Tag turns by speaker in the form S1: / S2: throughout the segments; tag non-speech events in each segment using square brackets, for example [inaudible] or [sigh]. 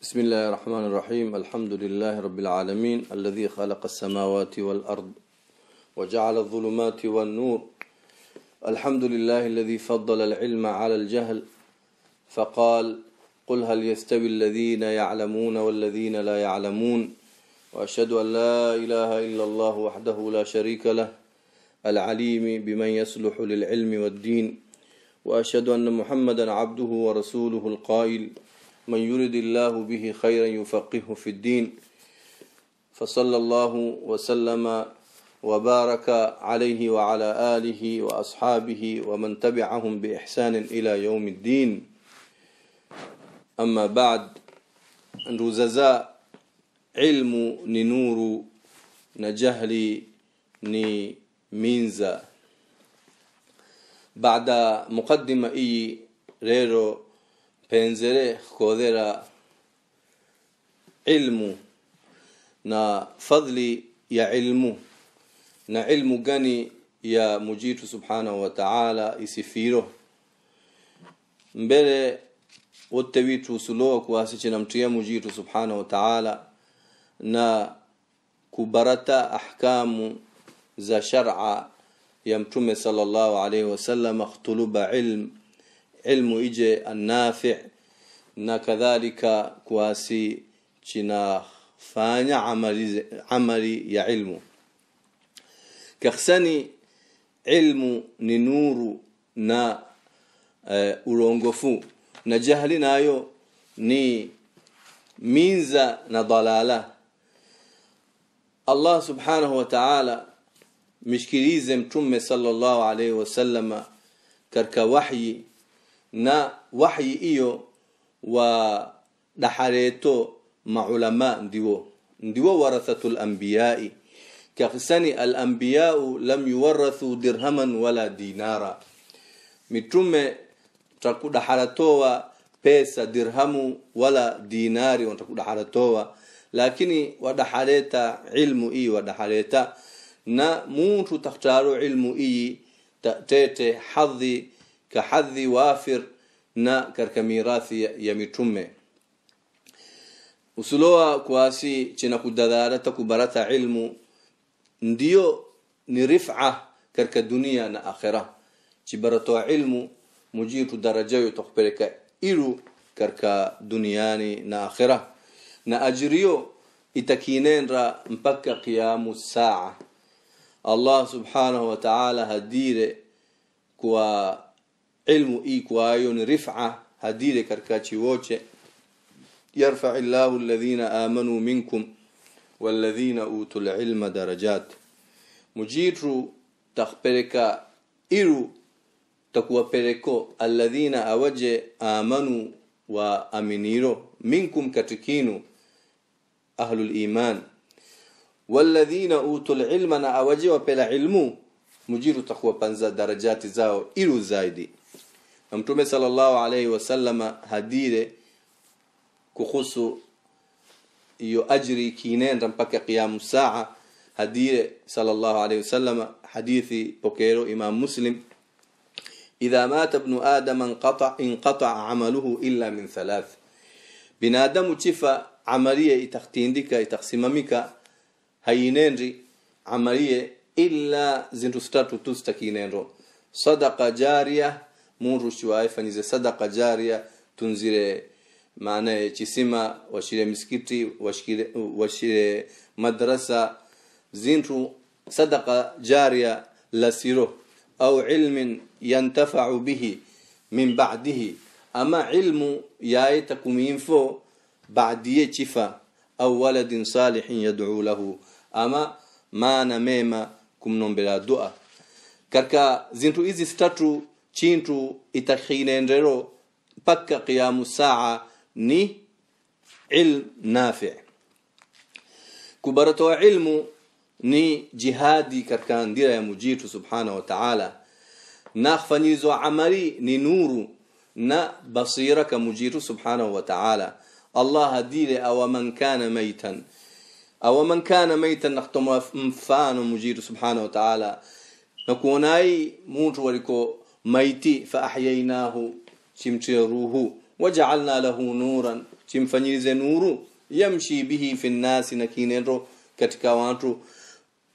S1: بسم الله الرحمن الرحيم الحمد لله رب العالمين الذي خلق السماوات والأرض وجعل الظلمات والنور الحمد لله الذي فضل العلم على الجهل فقال قل هل يستوي الذين يعلمون والذين لا يعلمون وأشهد أن لا إله إلا الله وحده لا شريك له العليم بمن يصلح للعلم والدين وأشهد أن محمدا عبده ورسوله القائل من يرد الله به خيرا يفقهه في الدين فصلى الله وسلم وبارك عليه وعلى آله وأصحابه ومن تبعهم بإحسان إلى يوم الدين أما بعد رززاء علم ننور نجهل نمينزا بعد مقدمة إي ريرو penzere koodera ilmu na fadli ya ilmu na ilmu gani ya mujitu subhanahu wa ta'ala isifiro mbele wote witu suloa kuasiche na mtia mujitu subhanahu wa ta'ala na kubarata ahkamu za shar'a ya mtume sallallahu alayhi wasallam ikhtuluba ilmu ilmu ije annafi na kadhalika kuasi chinafanya amali, amali ya ilmu kakhsani ilmu ni nuru na e, eh, urongofu na jahli nayo ni minza na dalala Allah subhanahu wa ta'ala mishkilize mtume sallallahu alayhi wasallama katika wahyi na wahyi hiyo wa dhaxaleeto maculama ndiwo ndiwo warathatu lambiyai al alambiyau lam yuwarathu dirhaman wala dinara mitume takudhaharatowa pesa dirhamu wala dinari watakudhaharatowa lakini wadahaleta ilmu iyi wadahaleta na mutu takhtaru ilmu i tatete hadhi kahadhi wafir na katika mirathi ya, ya mitume usulowa kuasi china kudadharata kubarata ilmu ndiyo ni rif'a katika dunia na akhira chibaratoa ilmu mujitu darajayo takupeleka ilu katika duniani na akhira na ajiriyo itakinenra mpaka qiyamu saa Allah subhanahu wa ta'ala hadire kwa ilmu ikwayo ni rif'a hadire karkachi woche yarfa'u Allahu alladhina amanu minkum walladhina utul ilma darajat mujitu takpereka iru takuwapereko alladhina awaje amanu wa aminiro minkum katikinu ahlul iman walladhina utul ilma na awaje wapela ilmu mujiru takuwapanza darajati zao iru zaidi na mtume sallallahu alayhi wasallama hadire kuhusu hiyo ajri kinenda mpaka kiamu saa hadire sallallahu alayhi wasallama hadithi pokero imam muslim idha mata ibn adam anqata inqata amaluhu illa min thalath binadamu chifa amalie itakhtindika itaksimamika hayinendi amalie illa zindu statu tu stakinendo sadaqa jariyah munrushi wawe fanyize sadaka jaria tunzire maana chisima washire misikiti washire, washire madrasa zintu sadaka jaria lasiro au ilmin yantafau bihi min ba'dihi ama ilmu yaye takumimfo ba'diye chifa au waladin salihin yad'u lahu ama maana mema kumnombela dua karka zintu hizi tatu chintu itakhinenjero paka qiyamu saa ni ilm nafi kubaratoa ilmu ni jihadi katika ndira ya mujitu subhanahu wa ta'ala na kufanyizo amali ni nuru na basira ka mujitu subhanahu wa ta'ala Allah hadile aw man kana maitan aw man kana maitan nakhtoma mfano mujitu subhanahu wa ta'ala na kuonai mtu waliko maiti fa ahyainahu chimtie ruhu waja'alna lahu nuran chimfanyize nuru yamshi bihi fi nnasi na kinendo katika watu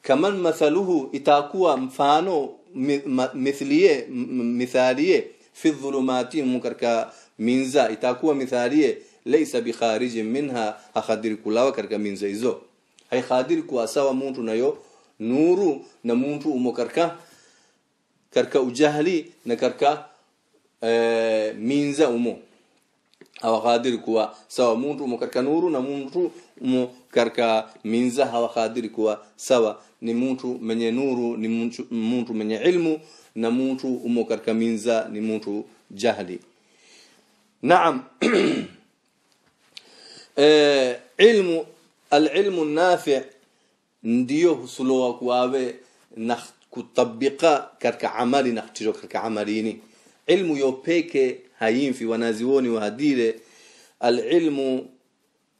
S1: kaman mathaluhu itakuwa mfano mithlie mithalie fi dhulumati mukarka minza itakuwa mithalie laysa bi bikharijin minha akhadir kulawa karka minza hizo khadir kuwa sawa mtu nayo nuru na mtu umo katika ujahili na katika e, eh, minza umo hawakadiri kuwa sawa mtu umo katika nuru na mtu umo katika minza hawakadiri kuwa sawa ni mtu mwenye nuru ni mtu mwenye ilmu na mtu umo katika minza ni mtu jahili naam e, [clears throat] ilmu alilmu nafi ndio husulowa kuwawe na kutabika katika amali na kutiro katika amalini ilmu yopeke haimfi wanazioni wahadire alilmu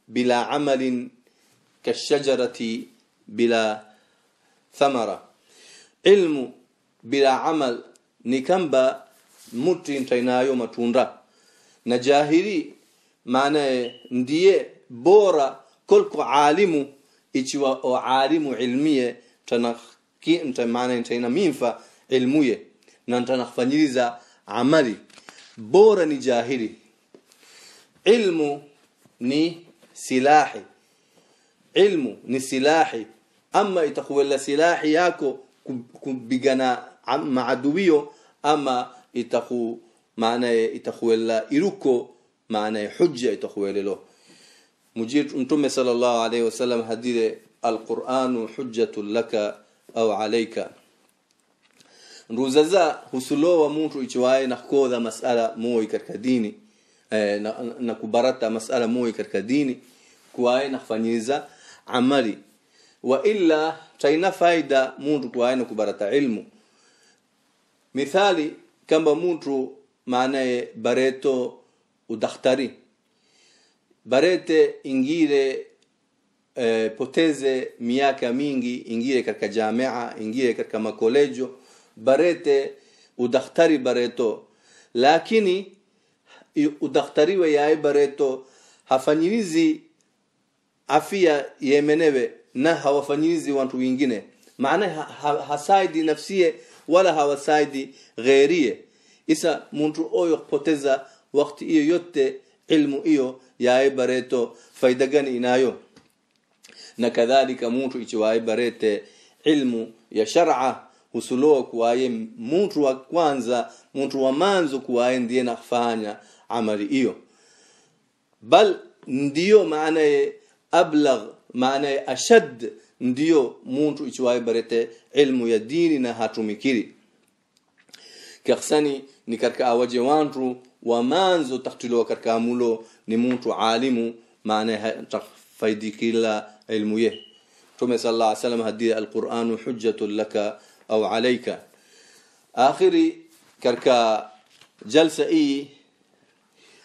S1: bila amalin kashajarati bila thamara ilmu bila amal ni kamba muti mtainayo matunda na jahili maanaye ndiye bora kolko alimu ichiwa o alimu ilmie tana ki nta maana nta ina minfa ilmuye na nta ntanakufanyiriza amali bora ni jahili ilmu ni silahi ilmu ni silahi ama itakuwa la silahi yako kupigana maaduwio ama itaku maana itakuwa la iruko maana hujja itakuwa lelo itakuwelelo mtume sallallahu alayhi wasallam hadithi alquranu hujjatul laka au alayka nduzaza husulowa mtu ichiwaye na kodha masala moyo katika dini eh, na, na kubarata masala moyo katika dini kuwaye na kufanyiza amali wa illa taina faida mtu kuwaye na kubarata ilmu mithali kamba mtu maanaye bareto udaktari barete ingire e, poteze miaka mingi, ingie katika jamia, ingie katika makolejo, barete udaktari bareto, lakini udaktari wa yae bareto hafanyizi afia yemenewe na hawafanyizi watu wengine, maana ha, hasaidi nafsiye wala hawasaidi ghairie. Isa muntu oyo poteza wakati hiyo yote ilmu hiyo yae bareto faida gani inayo? na kadhalika mtu ichiwaye barete ilmu ya shar'a husulo kuwaye mtu wa kwanza mtu wa manzo kuwaye ndiye nafanya amali hiyo bal ndiyo maana ya ablagh maana ya ashad ndiyo mtu ichiwaye barete ilmu ya dini na hatumikiri kaksani ni katika awaje wantu wa manzo taktilo katika amulo ni mtu alimu maana ya tafaidikila علميه ثم صلى الله عليه وسلم هدي القرآن حجة لك أو عليك آخري كركا جلسة إي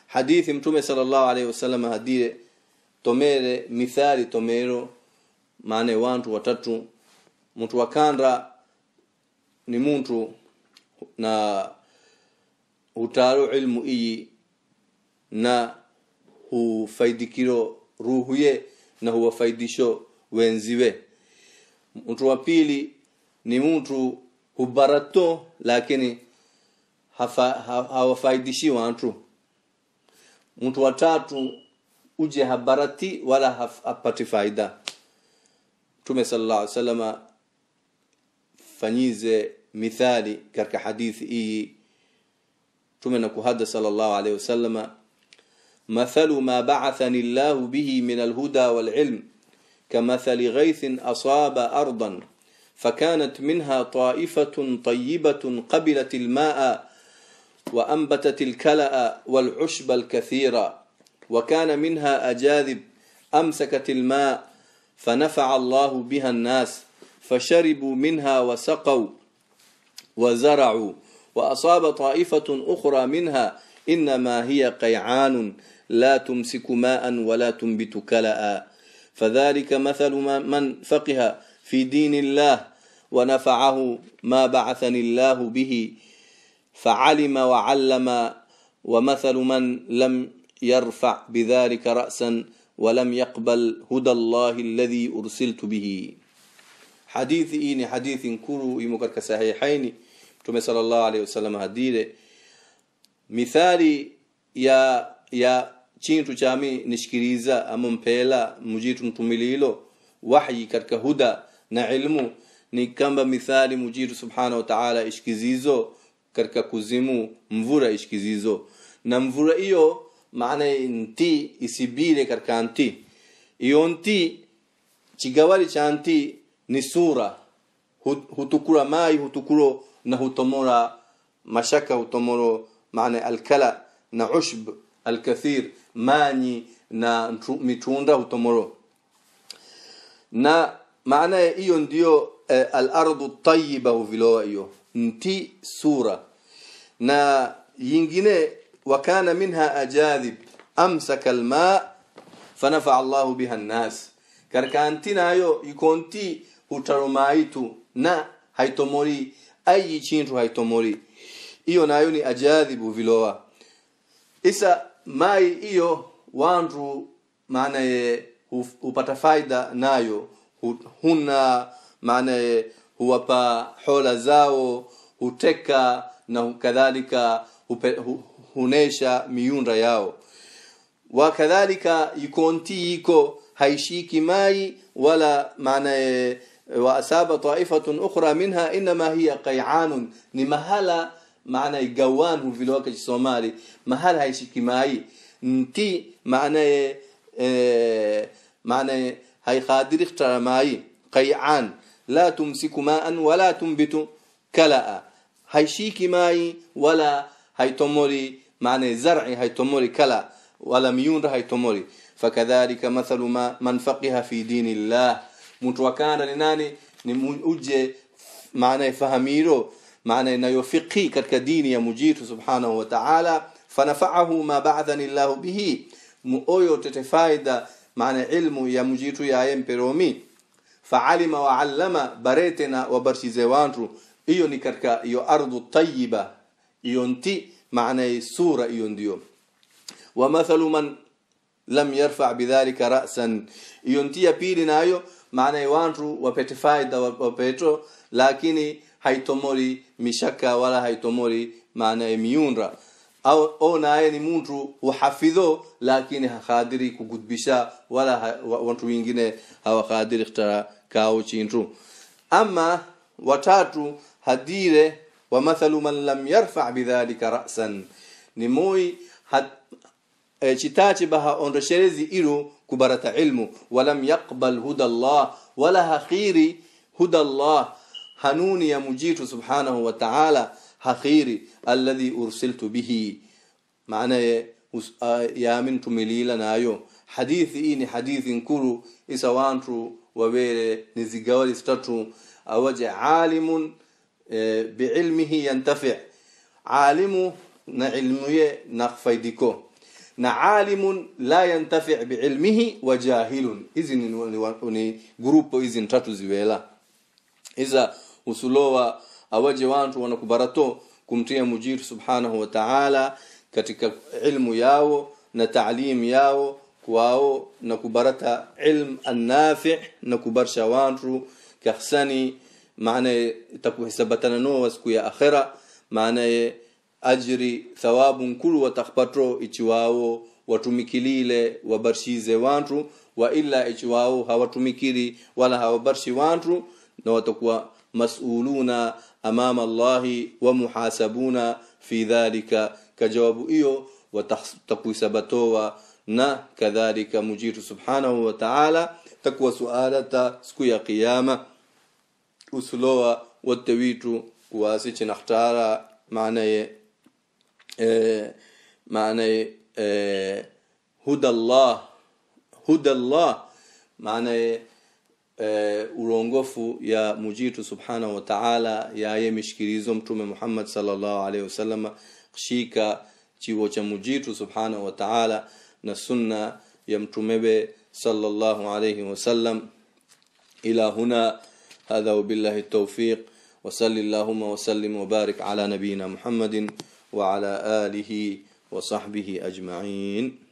S1: حديث متوم صلى الله عليه وسلم هدي tomere mithali tomero maana wantu watatu mtu wakanda ni muntu na hutaro ilmu iyi na hufaidikiro ruhuye na huwafaidisho wenziwe mtu wa pili ni mtu hubarato lakini hafa, ha, hawafaidishi watu mtu wa tatu uje habarati wala hapati faida tume sallallahu alaihi wasallam fanyize mithali katika hadithi hii tume na kuhada sallallahu alaihi wasallam مثل ما بعثني الله به من الهدى والعلم كمثل غيث أصاب أرضا فكانت منها طائفة طيبة قبلت الماء وأنبتت الكلأ والعشب الكثيرة وكان منها أجاذب أمسكت الماء فنفع الله بها الناس فشربوا منها وسقوا وزرعوا وأصاب طائفة أخرى منها إنما هي قيعان لا تمسك ماء ولا تنبت كلا فذلك مثل من فقه في دين الله ونفعه ما بعثني الله به فعلم وعلم ومثل من لم يرفع بذلك رأسا ولم يقبل هدى الله الذي أرسلت به حديث إني حديث كرو إمكر صحيحين تمي صلى الله عليه وسلم هديره مثالي يا يا chintu chami nishikiliza ama mujitu mtumililo wahyi katika huda na ilmu ni kamba mithali mujitu subhanahu wa ta'ala ishkizizo katika kuzimu mvura ishkizizo na mvura hiyo maana nti isibile katika nti hiyo nti chigawali cha nti ni sura hutukura mai hutukuro na hutomora mashaka hutomoro maana alkala na ushbu alkathir manyi na mitunda utomoro na maana ya hiyo ndiyo e, al-ardu tayyiba vilowa hiyo nti sura na yingine wakana minha ajadhib amsaka alma fanafaa Allahu biha nnas karkanti nayo ikonti utaromaitu na haitomori ayi chintu haitomori hiyo nayo ni ajadhibu vilowa isa mai hiyo wandu maanaye hupata faida nayo huna maanaye huwapa hola zao huteka na kadhalika hunesha miunda yao kadhalika ikonti iko haishiki mai wala wa waasaba taifa ukhra minha inma hiya qai'an ni mahala معنای گەوان و ڤیلۆکەی سۆماری مە هەر هایشکیمایی تی معنای آه، معنای هەی قادری قەرەمایی قەیعان لا تمسك ماء ولا تنبت كلا هيشيك ماي ولا هيتموري معنى زرعي هيتموري كلا ولا ميون هيتموري فكذلك مثل ما من فقه في دين الله متوكان لناني نموجه معنى فهميرو maana inayofiki katika dini ya mujitu subhanahu wa ta'ala fanafa'ahu ma ba'athani Allah bihi muoyo tete faida maana ilmu ya mujitu ya yempe fa'alima wa 'allama baretena wa barshize wantu hiyo ni katika hiyo ardhu tayyiba hiyo nti maana sura hiyo ndio wa mathalu man lam yarfa' bidhalika ra'san hiyo nti ya pili nayo maana wantu wapete faida wapeto lakini haitomori mishaka wala haitomori maana ya miunra au o naye ni mtu uhafidho lakini hakadiri kugudbisha wala watu wengine hawakadiri kutara kao chintu ama watatu hadire wa mathalu man lam yarfa bidhalika ra'san ni moi e, chitachi baha ondosherezi ilu kubarata ilmu wa lam yaqbal huda Allah wala hakiri huda Allah hanuni ya mujitu subhanahu wa ta'ala hakhiri alladhi ursiltu bihi maana ya yamin tumilila nayo hadithi hii ni hadithi nkuru isawantu wawele ni zigawali tatu awaje alimun e, biilmihi yantafi alimu na ilmuye na faidiko na alimun la yantafi biilmihi wa jahilun hizi ni, ni, ni grupo hizi tatu ziwela iza usulowa awaje watu wanakubarato kumtia mujiru subhanahu wa ta'ala katika ilmu yao na taalim yao kwao na kubarata ilm annafi na kubarsha watu kahsani maana itakuhisabatana nao siku ya akhira maana ajri thawabu nkulu ichi wao watumikilile wabarshize watu wa illa wao hawatumikili wala hawabarshi watu na watakuwa مسؤولون امام الله ومحاسبون في ذلك كجواب ايو وتقوي سبتوا نا كذلك مجير سبحانه وتعالى تقوى سؤالة سكويا قيامة أسلوا والتويت واسيش نختار معنى آه، معنى آه، هدى الله هدى الله معنى urongofu ya mujitu subhanahu wa ta'ala ya ye mishkirizo mtume Muhammad sallallahu alayhi wa sallam kushika chivo cha mujitu subhanahu wa ta'ala na sunna ya mtumebe sallallahu alayhi wa sallam ila huna hadha wa wabillahi tawfiq wa barik ala nabina Muhammadin wa ala alihi wa sahbihi ajma'in